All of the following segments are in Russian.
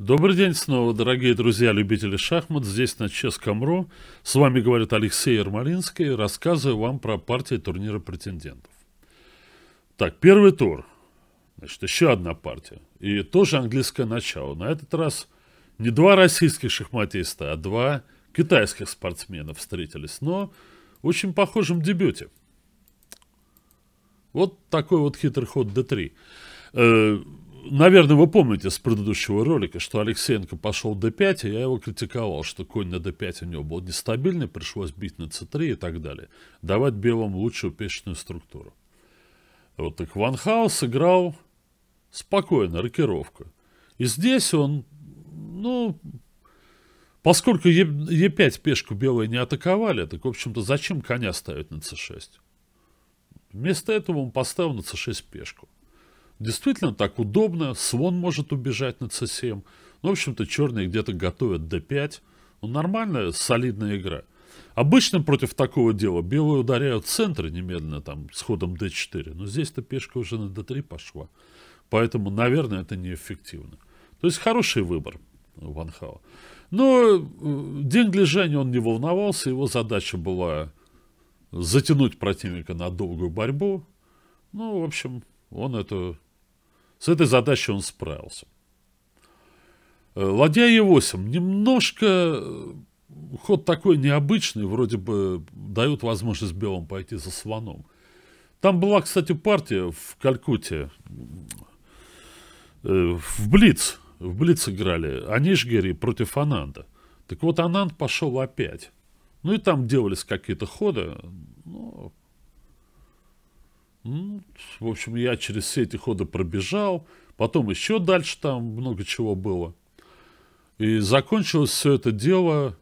Добрый день снова, дорогие друзья, любители шахмат. Здесь на Ческом РО. С вами говорит Алексей Ермолинский. Рассказываю вам про партии турнира претендентов. Так, первый тур. Значит, еще одна партия. И тоже английское начало. На этот раз не два российских шахматиста, а два китайских спортсменов встретились. Но в очень похожем дебюте. Вот такой вот хитрый ход D3 наверное, вы помните с предыдущего ролика, что Алексеенко пошел d5, и я его критиковал, что конь на d5 у него был нестабильный, пришлось бить на c3 и так далее. Давать белым лучшую пешечную структуру. Вот так Ван Хаус играл спокойно, рокировка. И здесь он, ну, поскольку e5 пешку белые не атаковали, так, в общем-то, зачем коня ставить на c6? Вместо этого он поставил на c6 пешку. Действительно так удобно, Свон может убежать на c7. Ну, в общем-то, черные где-то готовят d5. Ну, нормальная, солидная игра. Обычно против такого дела белые ударяют в центр немедленно там с ходом d4. Но здесь-то пешка уже на d3 пошла. Поэтому, наверное, это неэффективно. То есть хороший выбор Ван Хау. Но э, день лежания он не волновался. Его задача была затянуть противника на долгую борьбу. Ну, в общем, он это с этой задачей он справился. Э, Ладья Е8 немножко э, ход такой необычный, вроде бы дают возможность белым пойти за слоном. Там была, кстати, партия в Калькутте, э, в Блиц, в Блиц играли Анишгери против Ананда. Так вот, Ананд пошел опять. Ну и там делались какие-то ходы, но ну, в общем, я через все эти ходы пробежал. Потом еще дальше там много чего было. И закончилось все это дело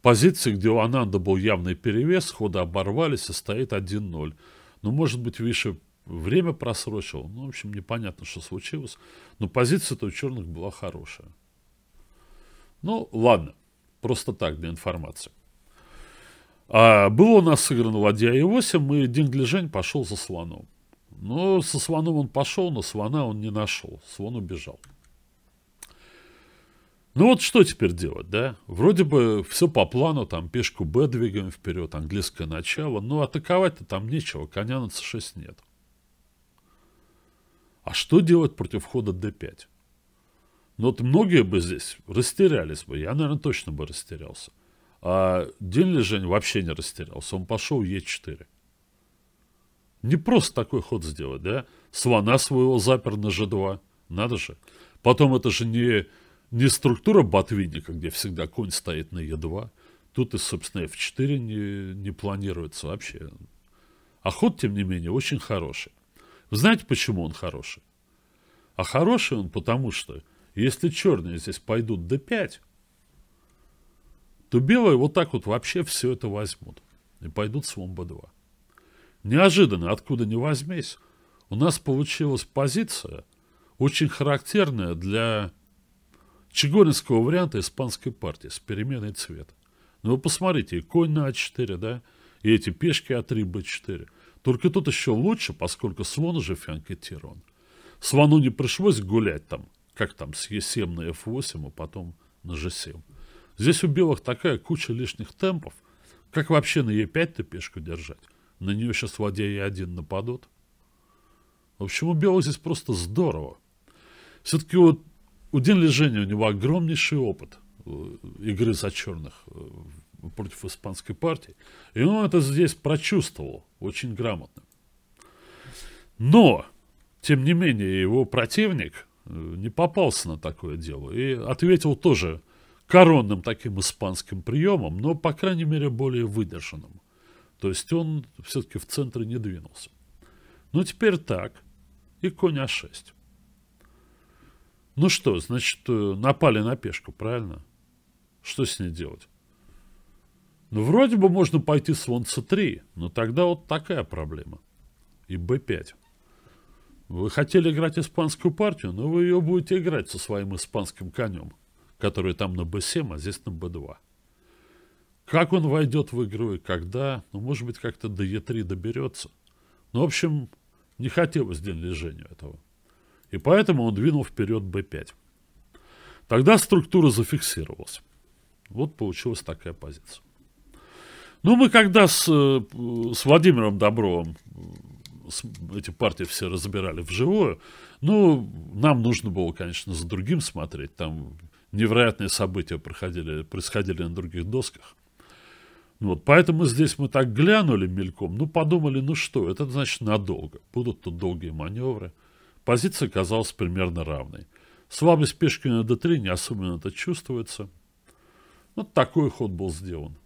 позиции, где у Ананда был явный перевес, ходы оборвались и стоит 1-0. Ну, может быть, Виша время просрочил. Ну, в общем, непонятно, что случилось. Но позиция-то у черных была хорошая. Ну, ладно. Просто так, для информации. А было у нас сыграно ладья e8, и Динглижень пошел за слоном. Но со слоном он пошел, но слона он не нашел. Слон убежал. Ну вот что теперь делать, да? Вроде бы все по плану, там пешку Б двигаем вперед, английское начало, но атаковать-то там нечего, коня на c6 нет. А что делать против хода d5? Ну вот многие бы здесь растерялись бы, я, наверное, точно бы растерялся. А Динлижень вообще не растерялся. Он пошел Е4. Не просто такой ход сделать, да? Слона своего запер на G2. Надо же. Потом это же не, не структура ботвинника, где всегда конь стоит на Е2. Тут и, собственно, F4 не, не планируется вообще. А ход, тем не менее, очень хороший. Вы знаете, почему он хороший? А хороший он потому, что если черные здесь пойдут D5, то белые вот так вот вообще все это возьмут и пойдут с Вомба-2. Неожиданно, откуда ни возьмись, у нас получилась позиция, очень характерная для чегоринского варианта испанской партии с переменой цвета. Но ну, вы посмотрите, и конь на А4, да, и эти пешки А3, Б4. Только тут еще лучше, поскольку слон уже фианкетирован. Слону не пришлось гулять там, как там с Е7 на F8, а потом на G7. Здесь у белых такая куча лишних темпов. Как вообще на Е5-то пешку держать? На нее сейчас ладья Е1 нападут. В общем, у белых здесь просто здорово. Все-таки вот у Дин Лежения у него огромнейший опыт э, игры за черных э, против испанской партии. И он это здесь прочувствовал очень грамотно. Но, тем не менее, его противник э, не попался на такое дело и ответил тоже коронным таким испанским приемом, но, по крайней мере, более выдержанным. То есть он все-таки в центре не двинулся. Ну, теперь так. И конь А6. Ну что, значит, э, напали на пешку, правильно? Что с ней делать? Ну, вроде бы можно пойти слон С3, но тогда вот такая проблема. И Б5. Вы хотели играть испанскую партию, но вы ее будете играть со своим испанским конем который там на Б 7 а здесь на Б 2 Как он войдет в игру и когда, ну, может быть, как-то до Е 3 доберется. Но, ну, в общем, не хотелось день этого. И поэтому он двинул вперед Б 5 Тогда структура зафиксировалась. Вот получилась такая позиция. Ну, мы когда с, э, с Владимиром Добровым с, эти партии все разбирали вживую, ну, нам нужно было, конечно, за другим смотреть. Там невероятные события проходили, происходили на других досках. Вот, поэтому здесь мы так глянули мельком, ну, подумали, ну что, это значит надолго. Будут тут долгие маневры. Позиция оказалась примерно равной. Слабость пешки на d3 не особенно это чувствуется. Вот такой ход был сделан.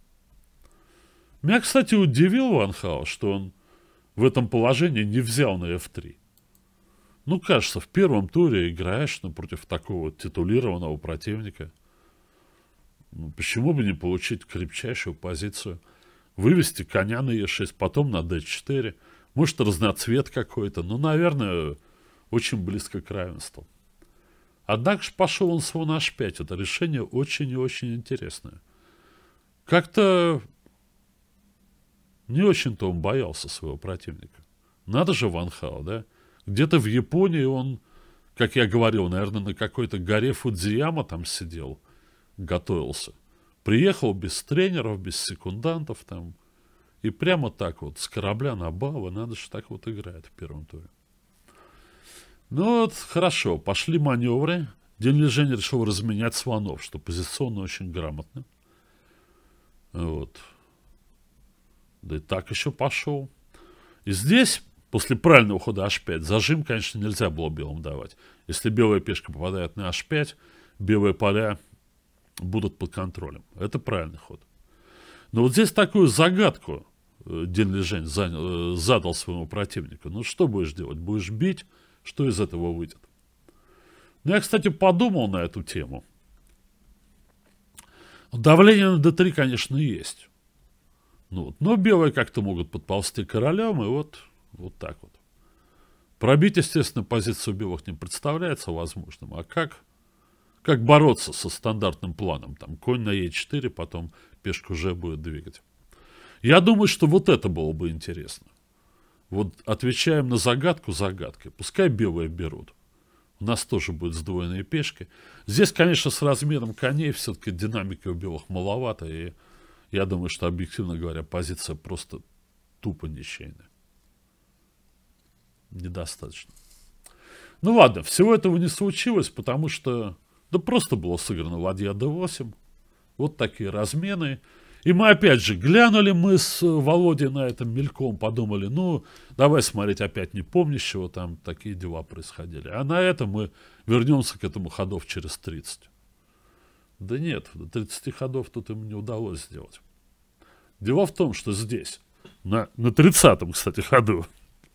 Меня, кстати, удивил Ван Хао, что он в этом положении не взял на f3. Ну, кажется, в первом туре играешь ну, против такого титулированного противника. Ну, почему бы не получить крепчайшую позицию? Вывести коня на е 6 потом на д 4 Может, разноцвет какой-то. но ну, наверное, очень близко к равенству. Однако же пошел он всего на h5. Это решение очень и очень интересное. Как-то не очень-то он боялся своего противника. Надо же Ван Хао, да? Где-то в Японии он, как я говорил, наверное, на какой-то горе Фудзияма там сидел, готовился. Приехал без тренеров, без секундантов там. И прямо так вот, с корабля на бавы, надо же так вот играть в первом туре. Ну вот, хорошо, пошли маневры. День лежения решил разменять слонов, что позиционно очень грамотно. Вот. Да и так еще пошел. И здесь после правильного хода h5. Зажим, конечно, нельзя было белым давать. Если белая пешка попадает на h5, белые поля будут под контролем. Это правильный ход. Но вот здесь такую загадку э, Дин Лежень занял, э, задал своему противнику. Ну, что будешь делать? Будешь бить? Что из этого выйдет? Ну, я, кстати, подумал на эту тему. Давление на d3, конечно, есть. Ну, вот. Но белые как-то могут подползти королям, и вот вот так вот. Пробить, естественно, позицию белых не представляется возможным. А как, как бороться со стандартным планом? Там конь на Е4, потом пешку уже будет двигать. Я думаю, что вот это было бы интересно. Вот отвечаем на загадку загадкой. Пускай белые берут. У нас тоже будут сдвоенные пешки. Здесь, конечно, с размером коней все-таки динамики у белых маловато. И я думаю, что, объективно говоря, позиция просто тупо ничейная недостаточно. Ну ладно, всего этого не случилось, потому что да просто было сыграно ладья d8. Вот такие размены. И мы опять же глянули мы с Володей на этом мельком, подумали, ну, давай смотреть опять не помнящего, там такие дела происходили. А на этом мы вернемся к этому ходов через 30. Да нет, до 30 ходов тут им не удалось сделать. Дело в том, что здесь, на, на 30-м, кстати, ходу,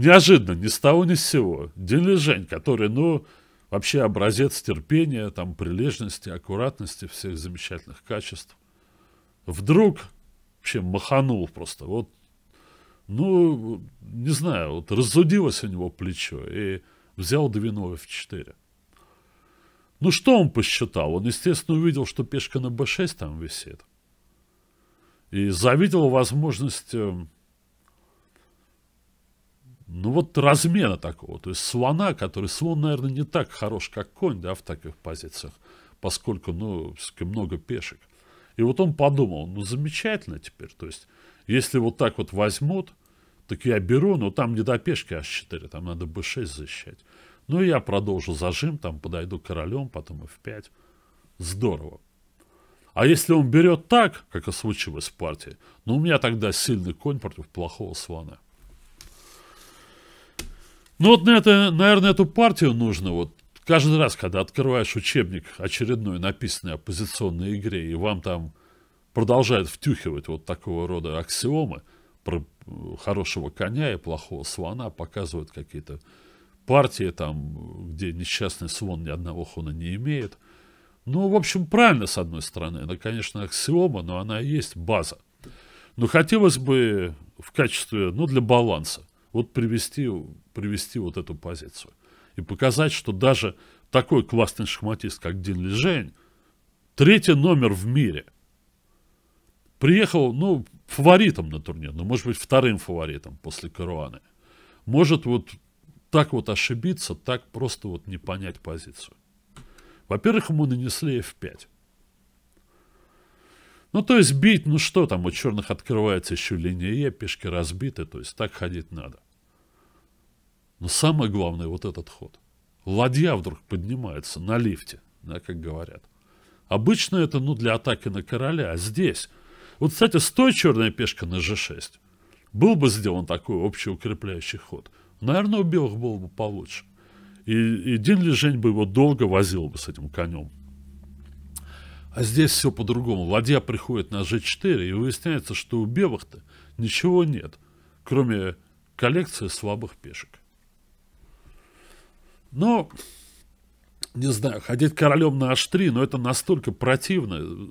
Неожиданно, ни с того ни с сего. Дилижень, который, ну, вообще образец терпения, там, прилежности, аккуратности, всех замечательных качеств. Вдруг вообще маханул просто. Вот, ну, не знаю, вот разудилось у него плечо и взял Двинова в 4. Ну, что он посчитал? Он, естественно, увидел, что пешка на b6 там висит. И завидел возможность эм, ну вот размера такого. То есть слона, который, слон, наверное, не так хорош, как конь, да, в таких позициях, поскольку, ну, все много пешек. И вот он подумал, ну, замечательно теперь, то есть, если вот так вот возьмут, так я беру, но там не до пешки h4, а там надо b6 защищать. Ну, я продолжу зажим, там подойду королем, потом f5. Здорово. А если он берет так, как и случилось в партии, ну, у меня тогда сильный конь против плохого слона. Ну вот на это, наверное, эту партию нужно вот каждый раз, когда открываешь учебник очередной, написанный оппозиционной игре, и вам там продолжают втюхивать вот такого рода аксиомы про э, хорошего коня и плохого слона, показывают какие-то партии там, где несчастный слон ни одного хона не имеет. Ну, в общем, правильно, с одной стороны. Это, конечно, аксиома, но она и есть база. Но хотелось бы в качестве, ну, для баланса вот привести, привести вот эту позицию. И показать, что даже такой классный шахматист, как Дин Лежень, третий номер в мире, приехал, ну, фаворитом на турнир, но ну, может быть, вторым фаворитом после Каруаны. Может вот так вот ошибиться, так просто вот не понять позицию. Во-первых, ему нанесли F5. Ну, то есть бить, ну что там, у черных открывается еще линия Е, пешки разбиты, то есть так ходить надо. Но самое главное вот этот ход. Ладья вдруг поднимается на лифте, да, как говорят. Обычно это, ну, для атаки на короля, а здесь... Вот, кстати, стоит черная пешка на g6. Был бы сделан такой общий укрепляющий ход. Наверное, у белых было бы получше. И, и Дин Лежень бы его долго возил бы с этим конем а здесь все по-другому. Ладья приходит на g4, и выясняется, что у белых-то ничего нет, кроме коллекции слабых пешек. Но, не знаю, ходить королем на h3, но это настолько противно.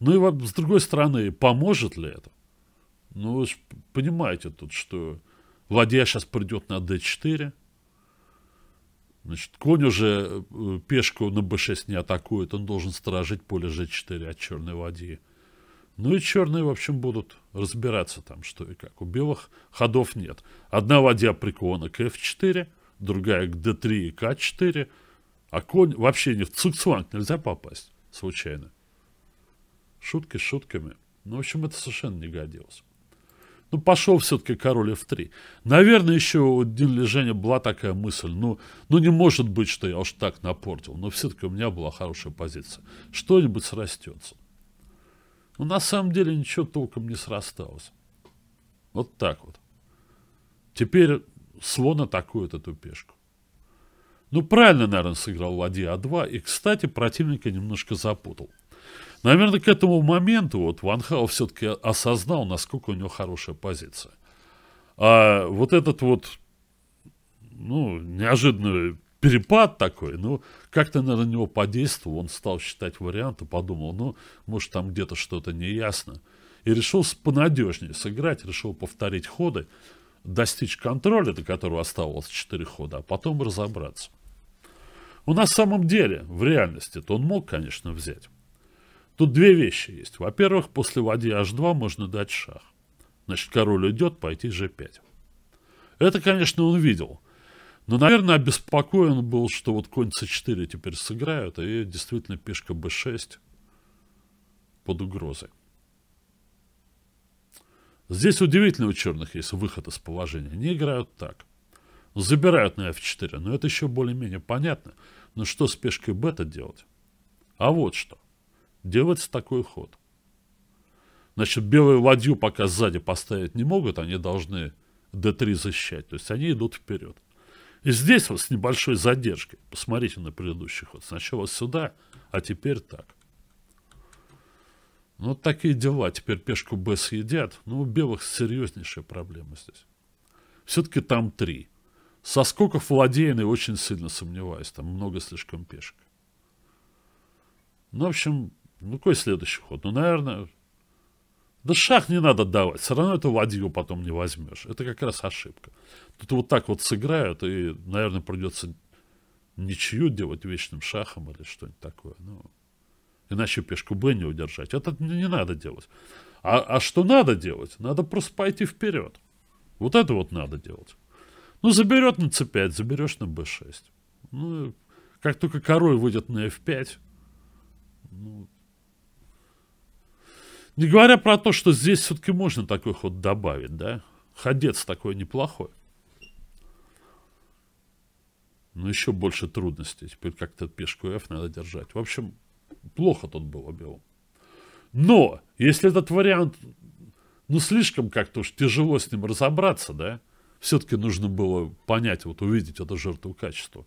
Ну и с другой стороны, поможет ли это? Ну, вы же понимаете тут, что ладья сейчас придет на d4, Значит, конь уже э, пешку на b6 не атакует, он должен сторожить поле g4 от черной ладьи. Ну и черные, в общем, будут разбираться там, что и как. У белых ходов нет. Одна ладья прикована к f4, другая к d3 и k 4 а конь вообще не в цукцванг нельзя попасть случайно. Шутки шутками. Ну, в общем, это совершенно не годилось. Ну, пошел все-таки король F3. Наверное, еще у Дин Женя была такая мысль. Ну, ну, не может быть, что я уж так напортил. Но все-таки у меня была хорошая позиция. Что-нибудь срастется. Но ну, на самом деле ничего толком не срасталось. Вот так вот. Теперь слон атакует эту пешку. Ну, правильно, наверное, сыграл ладья А2. И, кстати, противника немножко запутал. Наверное, к этому моменту вот Ван Хау все-таки осознал, насколько у него хорошая позиция. А вот этот вот, ну, неожиданный перепад такой, ну, как-то, наверное, на него подействовал, он стал считать варианты, подумал, ну, может, там где-то что-то неясно. И решил понадежнее сыграть, решил повторить ходы, достичь контроля, до которого оставалось 4 хода, а потом разобраться. У ну, нас самом деле, в реальности, то он мог, конечно, взять. Тут две вещи есть. Во-первых, после ладья h2 можно дать шах. Значит, король уйдет, пойти g5. Это, конечно, он видел. Но, наверное, обеспокоен был, что вот конь c4 теперь сыграют, и действительно пешка b6 под угрозой. Здесь удивительно у черных есть выход из положения. Не играют так. Забирают на f4, но это еще более-менее понятно. Но что с пешкой b бета делать? А вот что делается такой ход. Значит, белую ладью пока сзади поставить не могут, они должны d3 защищать, то есть они идут вперед. И здесь вот с небольшой задержкой, посмотрите на предыдущий ход, сначала сюда, а теперь так. Ну, вот такие дела, теперь пешку b съедят, ну, у белых серьезнейшая проблема здесь. Все-таки там три. Со скоков владейный очень сильно сомневаюсь, там много слишком пешек. Ну, в общем, ну, какой следующий ход? Ну, наверное... Да шах не надо давать, все равно этого ладью потом не возьмешь. Это как раз ошибка. Тут вот так вот сыграют, и, наверное, придется ничью делать вечным шахом или что-нибудь такое. Ну, иначе пешку Б не удержать. Это не надо делать. А, а что надо делать? Надо просто пойти вперед. Вот это вот надо делать. Ну, заберет на c5, заберешь на b6. Ну, как только король выйдет на f5, ну, не говоря про то, что здесь все-таки можно такой ход добавить, да? Ходец такой неплохой. Но еще больше трудностей. Теперь как-то пешку F надо держать. В общем, плохо тут было белым. Но, если этот вариант, ну, слишком как-то уж тяжело с ним разобраться, да? Все-таки нужно было понять, вот увидеть эту жертву качества.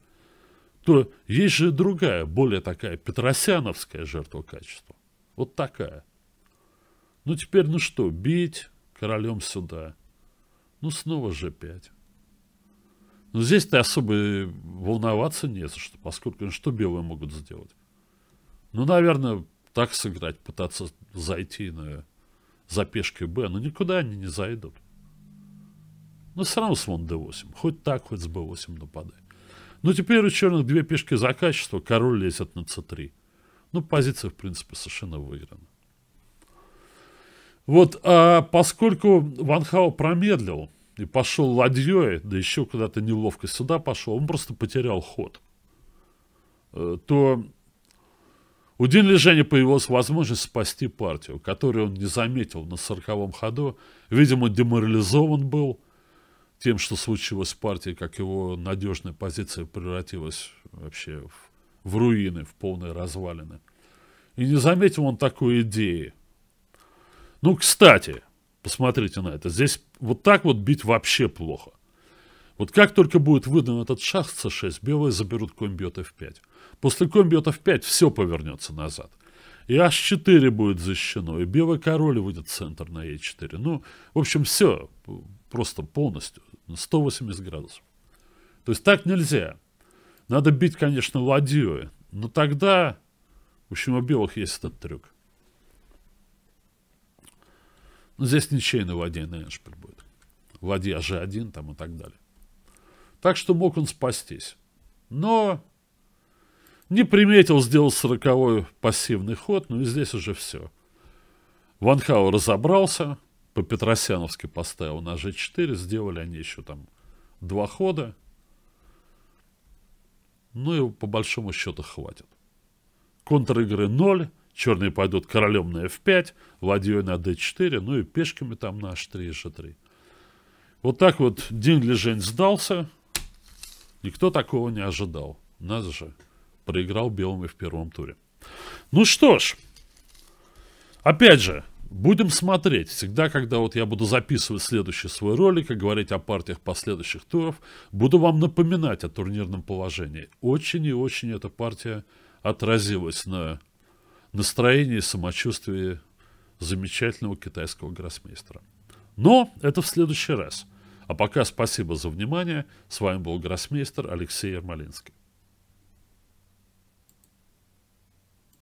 То есть же и другая, более такая петросяновская жертва качества. Вот такая. Ну теперь ну что, бить королем сюда. Ну снова же 5 Но ну, здесь-то особо волноваться не за что, поскольку ну, что белые могут сделать. Ну, наверное, так сыграть, пытаться зайти на, за пешкой Б, но никуда они не зайдут. Но ну, все равно слон d8. Хоть так, хоть с b8 нападай. Ну, теперь у черных две пешки за качество, король лезет на c3. Ну, позиция, в принципе, совершенно выиграна. Вот, а поскольку Ван Хау промедлил и пошел ладьей, да еще куда-то неловко сюда пошел, он просто потерял ход, э, то у Дин Лежаня появилась возможность спасти партию, которую он не заметил на сороковом ходу. Видимо, деморализован был тем, что случилось с партией, как его надежная позиция превратилась вообще в, в руины, в полные развалины. И не заметил он такой идеи – ну, кстати, посмотрите на это. Здесь вот так вот бить вообще плохо. Вот как только будет выдан этот шах c6, белые заберут конь бьет f5. После конь бьет f5 все повернется назад. И h4 будет защищено, и белый король выйдет в центр на e4. Ну, в общем, все просто полностью, 180 градусов. То есть так нельзя. Надо бить, конечно, ладьей, но тогда, в общем, у белых есть этот трюк. Ну, здесь ничейный ладья на Эншпиль будет. Ладья же один там и так далее. Так что мог он спастись. Но не приметил, сделал сороковой пассивный ход, ну и здесь уже все. ванхау разобрался, по-петросяновски поставил на g4, сделали они еще там два хода. Ну и по большому счету хватит. Контр игры ноль Черные пойдут королем на f5, ладьей на d4, ну и пешками там на h3 и g3. Вот так вот Жень сдался. Никто такого не ожидал. Надо же, проиграл белыми в первом туре. Ну что ж, опять же, будем смотреть. Всегда, когда вот я буду записывать следующий свой ролик и говорить о партиях последующих туров, буду вам напоминать о турнирном положении. Очень и очень эта партия отразилась на настроение и самочувствие замечательного китайского гроссмейстера. Но это в следующий раз. А пока спасибо за внимание. С вами был гроссмейстер Алексей Ермолинский.